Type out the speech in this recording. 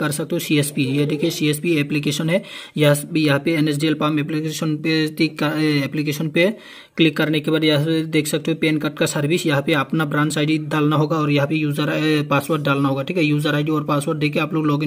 कर सकते हो सी एस पी ये देखिए सी एस पी एप्लीकेशन है यहाँ पे N S D L PAN application पे एप्लीकेशन पे क्लिक करने के बाद यहाँ देख सकते हो पेन कार्ड का सर्विस यहाँ पे अपना ब्रांच आईडी डालना होगा और यहाँ पे यूजर पासवर्ड डालना होगा ठीक है यूजर आईडी और पासवर्ड देके आप लोग लॉग